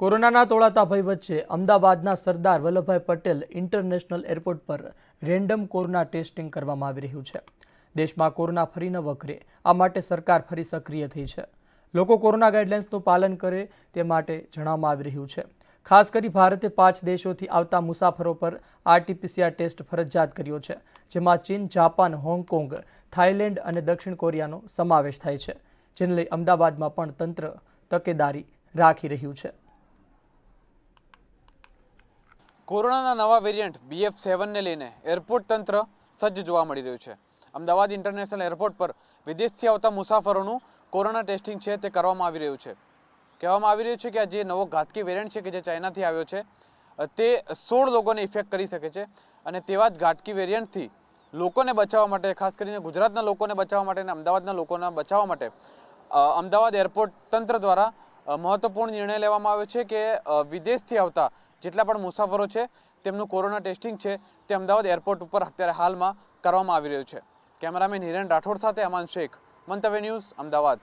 કોરોનાના તોળાતા ભય વચ્ચે અમદાવાદના સરદાર વલ્લભભાઈ પટેલ ઇન્ટરનેશનલ એરપોર્ટ પર રેન્ડમ કોરોના ટેસ્ટિંગ કરવામાં આવી રહ્યું છે દેશમાં કોરોના ફરી ન વકરે આ માટે સરકાર ફરી સક્રિય થઈ છે લોકો કોરોના ગાઈડલાઇન્સનું પાલન કરે તે માટે જણાવવામાં આવી રહ્યું છે ખાસ કરી ભારતે પાંચ દેશોથી આવતા મુસાફરો પર આરટીપીસીઆર ટેસ્ટ ફરજિયાત કર્યો છે જેમાં ચીન જાપાન હોંગકોંગ થાઇલેન્ડ અને દક્ષિણ કોરિયાનો સમાવેશ થાય છે જેને લઈ અમદાવાદમાં પણ તંત્ર તકેદારી રાખી રહ્યું છે કોરોનાના નવા વેરિયન્ટ બીએફ સેવનને લઈને એરપોર્ટ તંત્ર સજ્જ જોવા મળી રહ્યું છે અમદાવાદ ઇન્ટરનેશનલ એરપોર્ટ પર વિદેશથી આવતા મુસાફરોનું કોરોના ટેસ્ટિંગ છે તે કરવામાં આવી રહ્યું છે કહેવામાં આવી રહ્યું છે કે આ જે નવો ઘાતકી વેરિયન્ટ છે કે જે ચાઇનાથી આવ્યો છે તે સોળ લોકોને ઇફેક્ટ કરી શકે છે અને તેવા જ ઘાટકી વેરિયન્ટથી લોકોને બચાવવા માટે ખાસ કરીને ગુજરાતના લોકોને બચાવવા માટે અને અમદાવાદના લોકોને બચાવવા માટે અમદાવાદ એરપોર્ટ તંત્ર દ્વારા મહત્વપૂર્ણ નિર્ણય લેવામાં આવ્યો છે કે વિદેશથી આવતા જેટલા પણ મુસાફરો છે તેમનું કોરોના ટેસ્ટિંગ છે તે અમદાવાદ એરપોર્ટ ઉપર અત્યારે હાલમાં કરવામાં આવી રહ્યું છે કેમેરામેન હિરેન રાઠોડ સાથે અમાન શેખ મંતવ્ય ન્યૂઝ અમદાવાદ